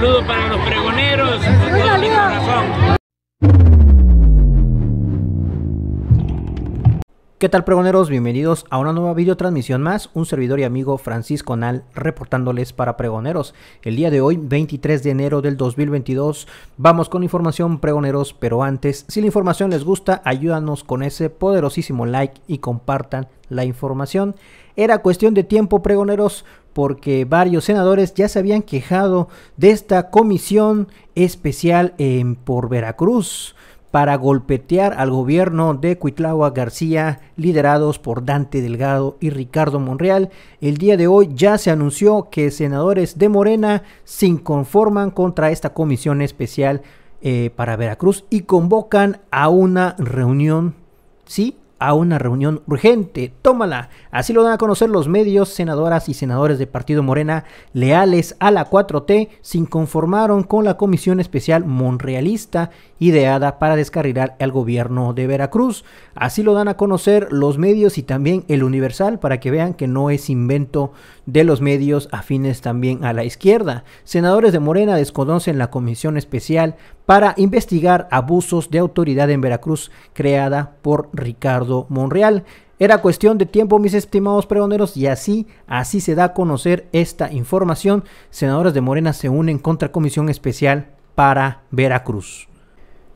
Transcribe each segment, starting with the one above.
little bag ¿Qué tal pregoneros? Bienvenidos a una nueva videotransmisión más, un servidor y amigo Francisco Nal reportándoles para pregoneros. El día de hoy, 23 de enero del 2022, vamos con información pregoneros, pero antes, si la información les gusta, ayúdanos con ese poderosísimo like y compartan la información. Era cuestión de tiempo pregoneros porque varios senadores ya se habían quejado de esta comisión especial en, por Veracruz para golpetear al gobierno de cuitlaua García, liderados por Dante Delgado y Ricardo Monreal. El día de hoy ya se anunció que senadores de Morena se inconforman contra esta comisión especial eh, para Veracruz y convocan a una reunión, sí, a una reunión urgente. Tómala. Así lo dan a conocer los medios, senadoras y senadores del Partido Morena, leales a la 4T, sin conformaron con la comisión especial monrealista ideada para descarrilar al gobierno de Veracruz. Así lo dan a conocer los medios y también el Universal para que vean que no es invento de los medios afines también a la izquierda. Senadores de Morena desconocen la comisión especial para investigar abusos de autoridad en Veracruz creada por Ricardo Monreal. Era cuestión de tiempo, mis estimados pregoneros, y así, así se da a conocer esta información. Senadores de Morena se unen contra comisión especial para Veracruz.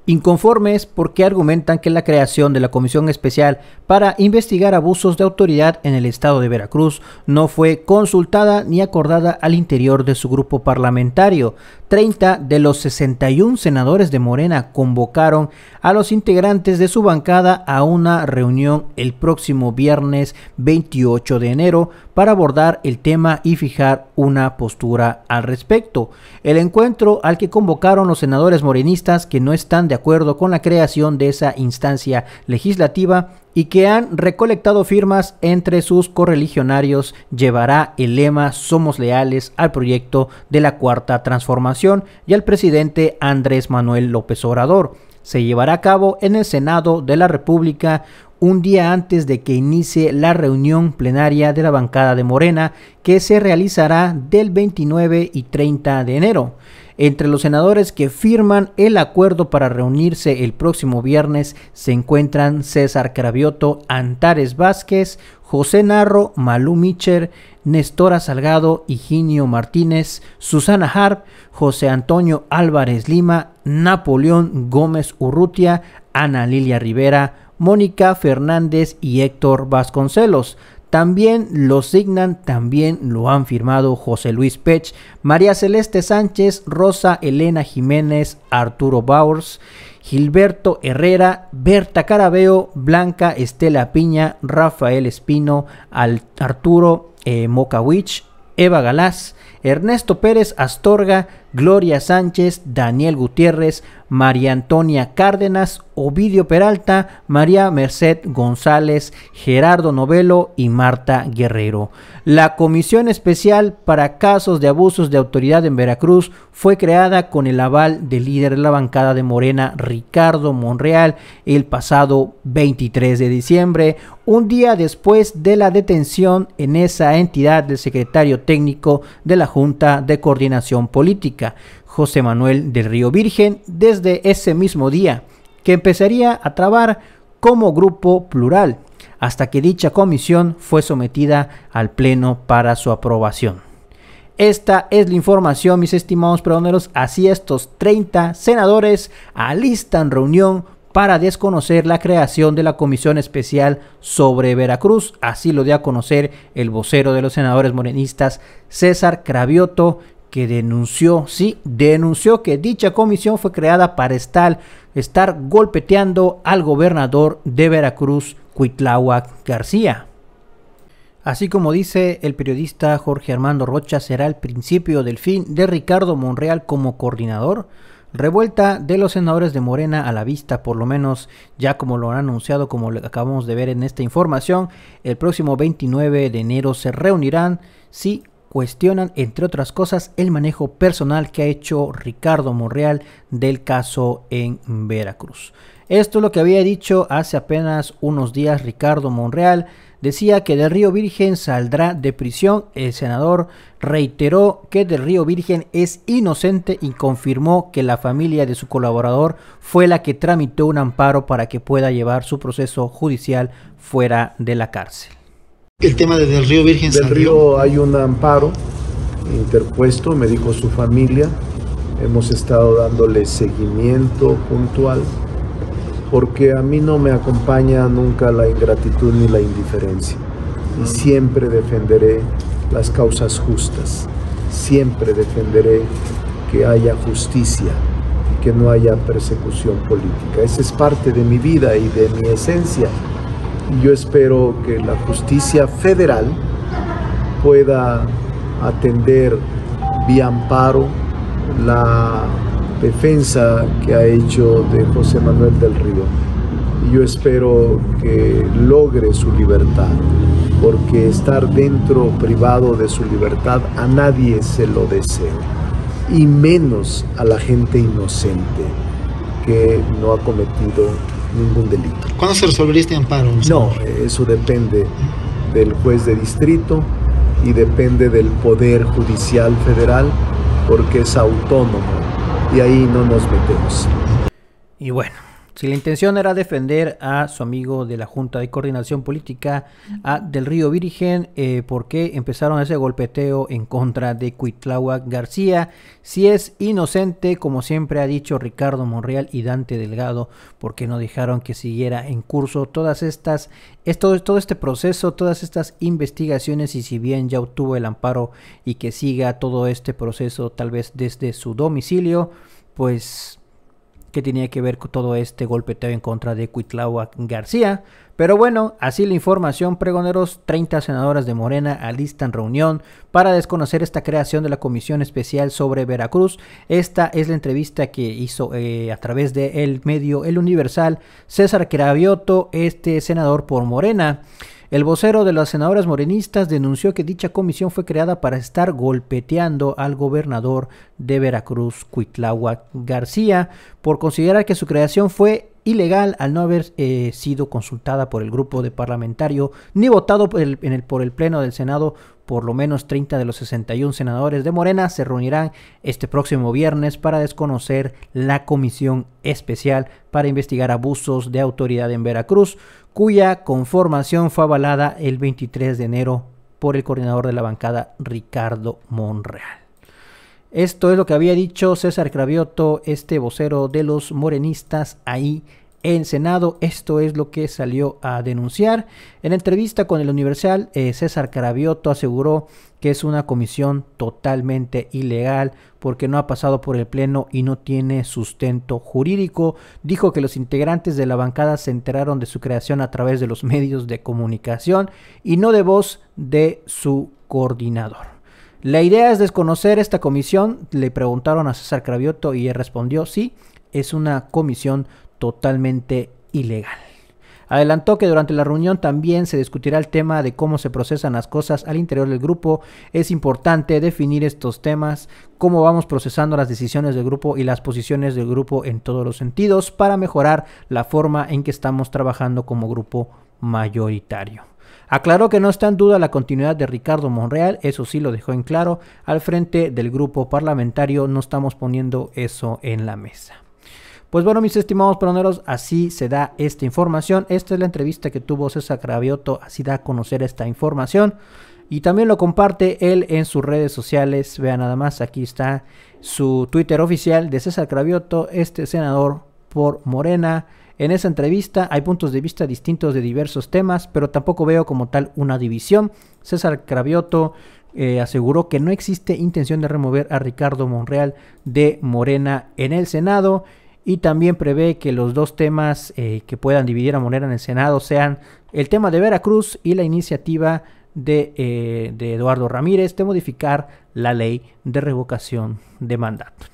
Inconformes porque argumentan que la creación de la Comisión Especial para investigar abusos de autoridad en el estado de Veracruz no fue consultada ni acordada al interior de su grupo parlamentario. 30 de los 61 senadores de Morena convocaron a los integrantes de su bancada a una reunión el próximo viernes 28 de enero para abordar el tema y fijar una postura al respecto. El encuentro al que convocaron los senadores morenistas que no están de acuerdo con la creación de esa instancia legislativa y que han recolectado firmas entre sus correligionarios llevará el lema Somos leales al proyecto de la Cuarta Transformación y al presidente Andrés Manuel López Obrador. Se llevará a cabo en el Senado de la República un día antes de que inicie la reunión plenaria de la bancada de Morena que se realizará del 29 y 30 de enero. Entre los senadores que firman el acuerdo para reunirse el próximo viernes se encuentran César Cravioto, Antares Vázquez, José Narro, Malú Micher, Nestora Salgado, Higinio Martínez, Susana Harp, José Antonio Álvarez Lima, Napoleón Gómez Urrutia, Ana Lilia Rivera, Mónica Fernández y Héctor Vasconcelos. También lo signan, también lo han firmado José Luis Pech, María Celeste Sánchez, Rosa Elena Jiménez, Arturo Bowers, Gilberto Herrera, Berta Carabeo, Blanca Estela Piña, Rafael Espino, Arturo Mokawich, eh, Mocawich, Eva Galás, Ernesto Pérez Astorga, Gloria Sánchez, Daniel Gutiérrez, María Antonia Cárdenas, Ovidio Peralta, María Merced González, Gerardo Novelo y Marta Guerrero. La Comisión Especial para Casos de Abusos de Autoridad en Veracruz fue creada con el aval del líder de la bancada de Morena, Ricardo Monreal, el pasado 23 de diciembre, un día después de la detención en esa entidad del secretario técnico de la Junta de Coordinación Política. José Manuel del Río Virgen, desde ese mismo día, que empezaría a trabar como grupo plural, hasta que dicha comisión fue sometida al Pleno para su aprobación. Esta es la información, mis estimados pregoneros. Así estos 30 senadores alistan reunión para desconocer la creación de la Comisión Especial sobre Veracruz. Así lo dio a conocer el vocero de los senadores morenistas, César Cravioto, que denunció, sí, denunció que dicha comisión fue creada para estar, estar golpeteando al gobernador de Veracruz, Cuitláhuac García. Así como dice el periodista Jorge Armando Rocha, será el principio del fin de Ricardo Monreal como coordinador. Revuelta de los senadores de Morena a la vista, por lo menos ya como lo han anunciado, como acabamos de ver en esta información, el próximo 29 de enero se reunirán, sí, cuestionan, entre otras cosas, el manejo personal que ha hecho Ricardo Monreal del caso en Veracruz. Esto es lo que había dicho hace apenas unos días Ricardo Monreal. Decía que del Río Virgen saldrá de prisión. El senador reiteró que del Río Virgen es inocente y confirmó que la familia de su colaborador fue la que tramitó un amparo para que pueda llevar su proceso judicial fuera de la cárcel. El tema de del río Virgen Del río hay un amparo interpuesto, me dijo su familia. Hemos estado dándole seguimiento puntual porque a mí no me acompaña nunca la ingratitud ni la indiferencia. Y siempre defenderé las causas justas. Siempre defenderé que haya justicia y que no haya persecución política. Esa es parte de mi vida y de mi esencia yo espero que la justicia federal pueda atender vía amparo la defensa que ha hecho de José Manuel del Río. Yo espero que logre su libertad, porque estar dentro privado de su libertad a nadie se lo desea, y menos a la gente inocente que no ha cometido ningún delito. ¿Cuándo se resolvería este amparo? No, eso depende del juez de distrito y depende del Poder Judicial Federal porque es autónomo y ahí no nos metemos. Y bueno, si la intención era defender a su amigo de la Junta de Coordinación Política, Del Río Virgen, eh, ¿por qué empezaron ese golpeteo en contra de Cuitláhuac García? Si es inocente, como siempre ha dicho Ricardo Monreal y Dante Delgado, ¿por qué no dejaron que siguiera en curso todas estas, todo este proceso, todas estas investigaciones y si bien ya obtuvo el amparo y que siga todo este proceso tal vez desde su domicilio, pues que tenía que ver con todo este golpeteo en contra de Cuitlaua García. Pero bueno, así la información, pregoneros, 30 senadoras de Morena alistan reunión para desconocer esta creación de la Comisión Especial sobre Veracruz. Esta es la entrevista que hizo eh, a través del el medio El Universal César Cravioto, este senador por Morena. El vocero de las senadoras morenistas denunció que dicha comisión fue creada para estar golpeteando al gobernador de Veracruz, Cuitlahua García, por considerar que su creación fue ilegal al no haber eh, sido consultada por el grupo de parlamentario ni votado en el, por el Pleno del Senado. Por lo menos 30 de los 61 senadores de Morena se reunirán este próximo viernes para desconocer la comisión especial para investigar abusos de autoridad en Veracruz cuya conformación fue avalada el 23 de enero por el coordinador de la bancada Ricardo Monreal. Esto es lo que había dicho César Cravioto, este vocero de los morenistas ahí en Senado. Esto es lo que salió a denunciar. En entrevista con el Universal, eh, César Cravioto aseguró que es una comisión totalmente ilegal porque no ha pasado por el Pleno y no tiene sustento jurídico. Dijo que los integrantes de la bancada se enteraron de su creación a través de los medios de comunicación y no de voz de su coordinador. La idea es desconocer esta comisión. Le preguntaron a César Cravioto y él respondió, sí, es una comisión totalmente ilegal. Adelantó que durante la reunión también se discutirá el tema de cómo se procesan las cosas al interior del grupo. Es importante definir estos temas, cómo vamos procesando las decisiones del grupo y las posiciones del grupo en todos los sentidos para mejorar la forma en que estamos trabajando como grupo mayoritario. Aclaró que no está en duda la continuidad de Ricardo Monreal, eso sí lo dejó en claro, al frente del grupo parlamentario no estamos poniendo eso en la mesa. Pues bueno, mis estimados peroneros, así se da esta información. Esta es la entrevista que tuvo César Cravioto, así da a conocer esta información. Y también lo comparte él en sus redes sociales. Vean nada más, aquí está su Twitter oficial de César Cravioto, este senador por Morena. En esa entrevista hay puntos de vista distintos de diversos temas, pero tampoco veo como tal una división. César Cravioto eh, aseguró que no existe intención de remover a Ricardo Monreal de Morena en el Senado y también prevé que los dos temas eh, que puedan dividir a Morena en el Senado sean el tema de Veracruz y la iniciativa eh, de, Eduardo Ramírez de modificar la ley de revocación de mandato.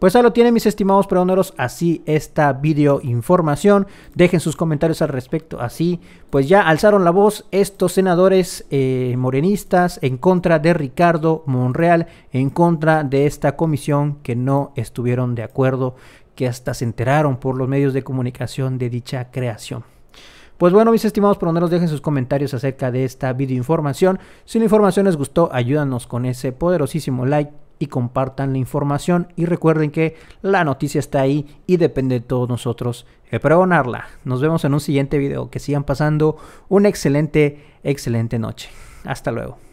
Pues ahí lo tienen mis estimados peroneros, así esta video información. Dejen sus comentarios al respecto. Así, pues ya alzaron la voz estos senadores eh, morenistas en contra de Ricardo Monreal, en contra de esta comisión que no estuvieron de acuerdo que hasta se enteraron por los medios de comunicación de dicha creación. Pues bueno, mis estimados por nos dejen sus comentarios acerca de esta videoinformación. Si la información les gustó, ayúdanos con ese poderosísimo like y compartan la información. Y recuerden que la noticia está ahí y depende de todos nosotros pregonarla. Nos vemos en un siguiente video. Que sigan pasando una excelente, excelente noche. Hasta luego.